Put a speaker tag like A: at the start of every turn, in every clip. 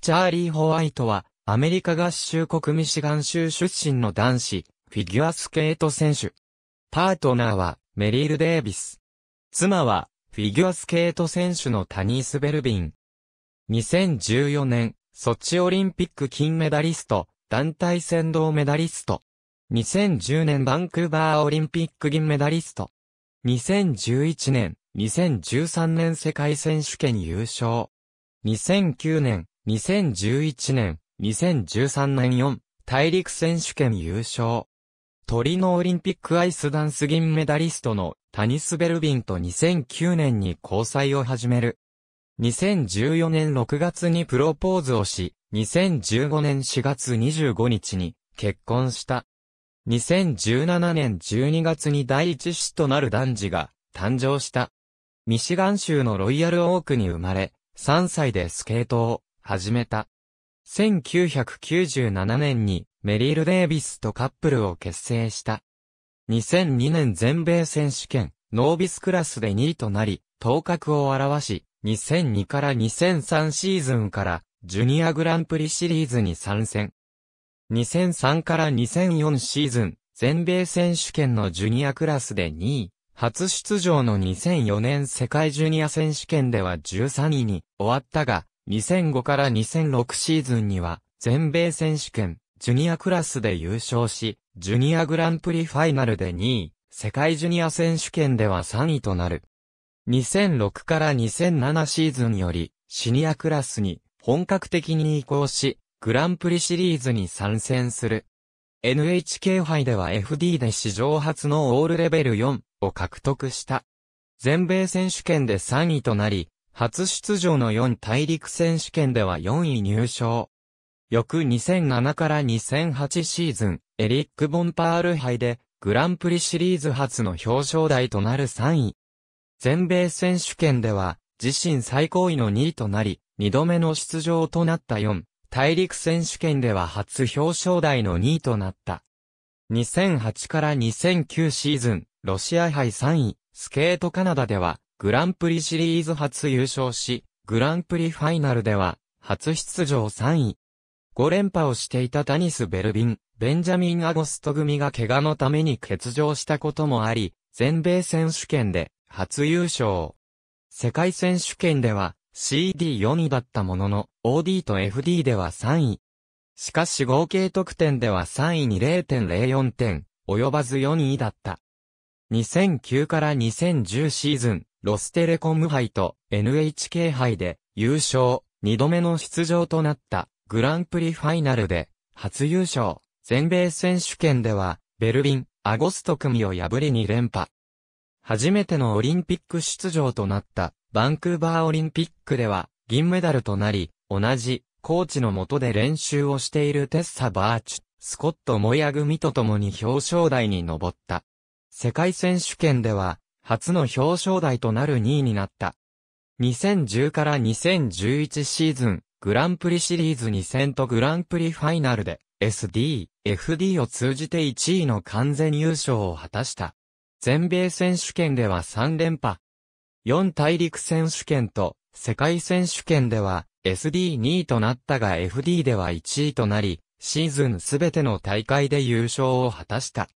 A: チャーリー・ホワイトは、アメリカ合衆国ミシガン州出身の男子、フィギュアスケート選手。パートナーは、メリル・デービス。妻は、フィギュアスケート選手のタニース・ベルビン。2014年、ソチオリンピック金メダリスト、団体戦銅メダリスト。2010年バンクーバーオリンピック銀メダリスト。2011年、2013年世界選手権優勝。2009年、2011年、2013年4、大陸選手権優勝。トリノオリンピックアイスダンス銀メダリストのタニス・ベルビンと2009年に交際を始める。2014年6月にプロポーズをし、2015年4月25日に結婚した。2017年12月に第一子となる男児が誕生した。ミシガン州のロイヤルオークに生まれ、3歳でスケートを始めた。1997年にメリル・デービスとカップルを結成した。2002年全米選手権、ノービスクラスで2位となり、頭角を表し、2002から2003シーズンからジュニアグランプリシリーズに参戦。2003から2004シーズン、全米選手権のジュニアクラスで2位、初出場の2004年世界ジュニア選手権では13位に終わったが、2005から2006シーズンには、全米選手権、ジュニアクラスで優勝し、ジュニアグランプリファイナルで2位、世界ジュニア選手権では3位となる。2006から2007シーズンより、シニアクラスに本格的に移行し、グランプリシリーズに参戦する。NHK 杯では FD で史上初のオールレベル4を獲得した。全米選手権で3位となり、初出場の4大陸選手権では4位入賞。翌2007から2008シーズン、エリック・ボンパール杯で、グランプリシリーズ初の表彰台となる3位。全米選手権では、自身最高位の2位となり、2度目の出場となった4、大陸選手権では初表彰台の2位となった。2008から2009シーズン、ロシア杯3位、スケートカナダでは、グランプリシリーズ初優勝し、グランプリファイナルでは、初出場3位。5連覇をしていたダニス・ベルビン、ベンジャミン・アゴスト組が怪我のために欠場したこともあり、全米選手権で初優勝。世界選手権では CD4 位だったものの、OD と FD では3位。しかし合計得点では3位に0.04点、及ばず4位だった。2009から2010シーズン、ロステレコム杯と NHK 杯で優勝、2度目の出場となったグランプリファイナルで初優勝、全米選手権ではベルリン、アゴスト組を破りに連覇。初めてのオリンピック出場となったバンクーバーオリンピックでは銀メダルとなり、同じコーチの下で練習をしているテッサ・バーチュ、スコット・モヤ組と共に表彰台に上った。世界選手権では初の表彰台となる2位になった。2010から2011シーズン、グランプリシリーズ2戦とグランプリファイナルで SD、FD を通じて1位の完全優勝を果たした。全米選手権では3連覇。4大陸選手権と世界選手権では SD2 位となったが FD では1位となり、シーズンすべての大会で優勝を果たした。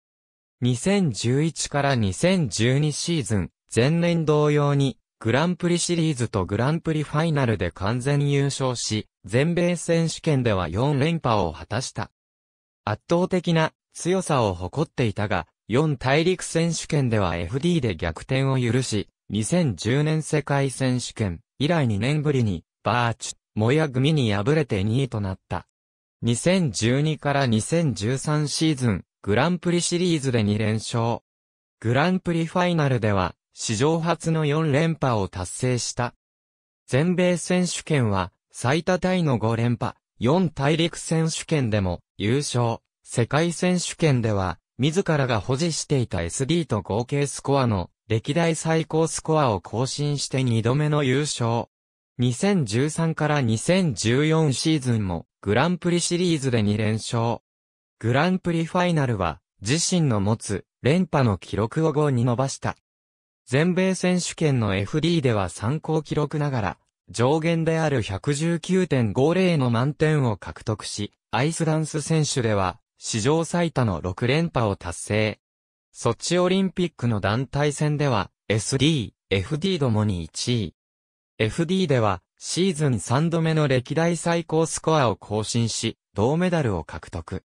A: 2011から2012シーズン、前年同様に、グランプリシリーズとグランプリファイナルで完全優勝し、全米選手権では4連覇を果たした。圧倒的な強さを誇っていたが、4大陸選手権では FD で逆転を許し、2010年世界選手権以来2年ぶりに、バーチ、モヤ組に敗れて2位となった。2012から2013シーズン、グランプリシリーズで2連勝。グランプリファイナルでは、史上初の4連覇を達成した。全米選手権は、最多タイの5連覇、4大陸選手権でも優勝。世界選手権では、自らが保持していた SD と合計スコアの歴代最高スコアを更新して2度目の優勝。2013から2014シーズンもグランプリシリーズで2連勝。グランプリファイナルは、自身の持つ連覇の記録を5に伸ばした。全米選手権の FD では参考記録ながら、上限である119.50の満点を獲得し、アイスダンス選手では、史上最多の6連覇を達成。ソチオリンピックの団体戦では、SD、FD どもに1位。FD では、シーズン3度目の歴代最高スコアを更新し、銅メダルを獲得。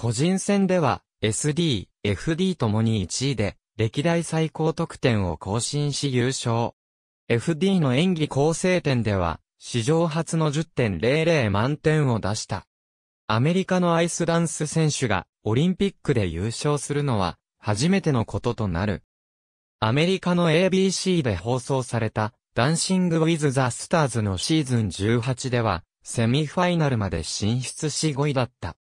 A: 個人戦では SD、FD ともに1位で、歴代最高得点を更新し優勝。FD の演技構成点では、史上初の10.00満点を出した。アメリカのアイスダンス選手がオリンピックで優勝するのは初めてのこととなる。アメリカの ABC で放送されたダンシング・ウィズ・ザ・スターズのシーズン18ではセミファイナルまで進出し5位だった。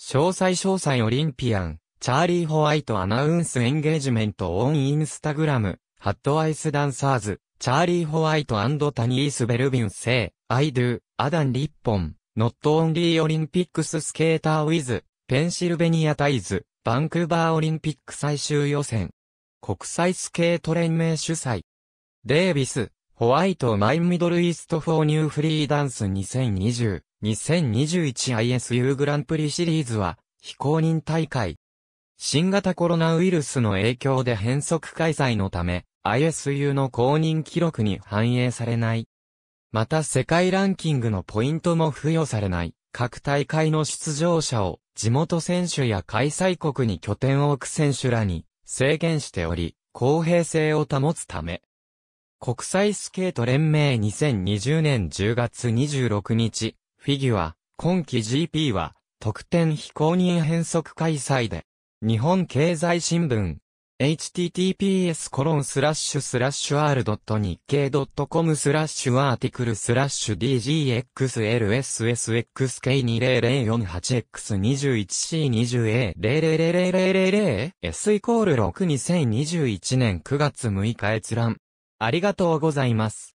A: 詳細詳細オリンピアン、チャーリー・ホワイトアナウンスエンゲージメントオンインスタグラム、ハットアイスダンサーズ、チャーリー・ホワイトタニース・ベルビン・セイ、アイドゥ、アダン・リッポン、ノット・オンリー・オリンピックス・スケーター・ウィズ、ペンシルベニア・タイズ、バンクーバー・オリンピック最終予選、国際スケート連盟主催、デイビス、ホワイト・マイ・ミドル・イースト・フォー・ニュー・フリー・ダンス2020、2021ISU グランプリシリーズは非公認大会。新型コロナウイルスの影響で変則開催のため、ISU の公認記録に反映されない。また世界ランキングのポイントも付与されない。各大会の出場者を地元選手や開催国に拠点を置く選手らに制限しており、公平性を保つため。国際スケート連盟2020年10月26日、フィギュア、今季 GP は、特典非公認変則開催で、日本経済新聞、https コロンスラッシュスラッシュ r 日経 .com スラッシュアーティクルスラッシュ dgxlssxk20048x21c20a00000s イコール62021年9月6日閲覧。ありがとうございます。